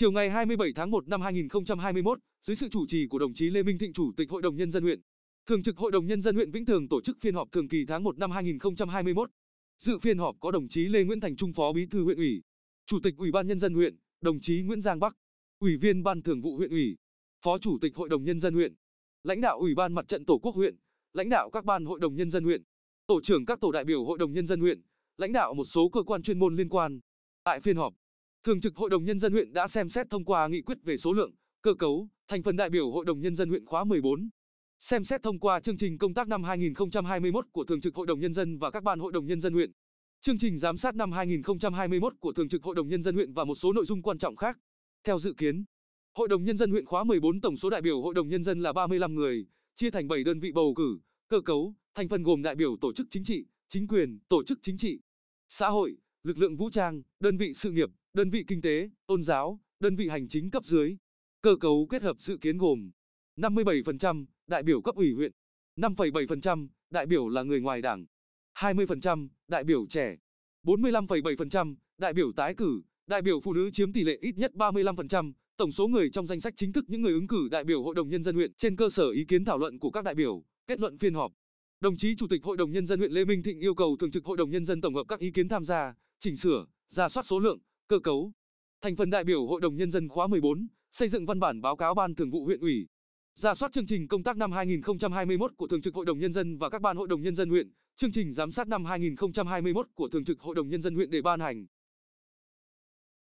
Chiều ngày 27 tháng 1 năm 2021, dưới sự chủ trì của đồng chí Lê Minh Thịnh Chủ tịch Hội đồng Nhân dân huyện, Thường trực Hội đồng Nhân dân huyện Vĩnh Thường tổ chức phiên họp thường kỳ tháng 1 năm 2021. Dự phiên họp có đồng chí Lê Nguyễn Thành Trung Phó Bí thư huyện ủy, Chủ tịch Ủy ban Nhân dân huyện, đồng chí Nguyễn Giang Bắc, Ủy viên Ban Thường vụ huyện ủy, Phó Chủ tịch Hội đồng Nhân dân huyện, lãnh đạo Ủy ban Mặt trận Tổ quốc huyện, lãnh đạo các ban Hội đồng Nhân dân huyện, tổ trưởng các tổ đại biểu Hội đồng Nhân dân huyện, lãnh đạo một số cơ quan chuyên môn liên quan. Tại phiên họp, Thường trực Hội đồng Nhân dân huyện đã xem xét thông qua nghị quyết về số lượng, cơ cấu, thành phần đại biểu Hội đồng Nhân dân huyện khóa 14. Xem xét thông qua chương trình công tác năm 2021 của Thường trực Hội đồng Nhân dân và các ban Hội đồng Nhân dân huyện. Chương trình giám sát năm 2021 của Thường trực Hội đồng Nhân dân huyện và một số nội dung quan trọng khác. Theo dự kiến, Hội đồng Nhân dân huyện khóa 14 tổng số đại biểu Hội đồng Nhân dân là 35 người, chia thành 7 đơn vị bầu cử, cơ cấu, thành phần gồm đại biểu tổ chức chính trị, chính quyền, tổ chức chính trị, xã hội, lực lượng vũ trang, đơn vị sự nghiệp, đơn vị kinh tế, tôn giáo, đơn vị hành chính cấp dưới. Cơ cấu kết hợp dự kiến gồm 57% đại biểu cấp ủy huyện, 5,7% đại biểu là người ngoài đảng, 20% đại biểu trẻ, 45,7% đại biểu tái cử, đại biểu phụ nữ chiếm tỷ lệ ít nhất 35%, tổng số người trong danh sách chính thức những người ứng cử đại biểu Hội đồng nhân dân huyện trên cơ sở ý kiến thảo luận của các đại biểu, kết luận phiên họp. Đồng chí Chủ tịch Hội đồng nhân dân huyện Lê Minh Thịnh yêu cầu Thường trực Hội đồng nhân dân tổng hợp các ý kiến tham gia chỉnh sửa, ra soát số lượng, cơ cấu. Thành phần đại biểu Hội đồng Nhân dân khóa 14, xây dựng văn bản báo cáo Ban Thường vụ huyện ủy. Ra soát chương trình công tác năm 2021 của Thường trực Hội đồng Nhân dân và các ban Hội đồng Nhân dân huyện, chương trình giám sát năm 2021 của Thường trực Hội đồng Nhân dân huyện để ban hành.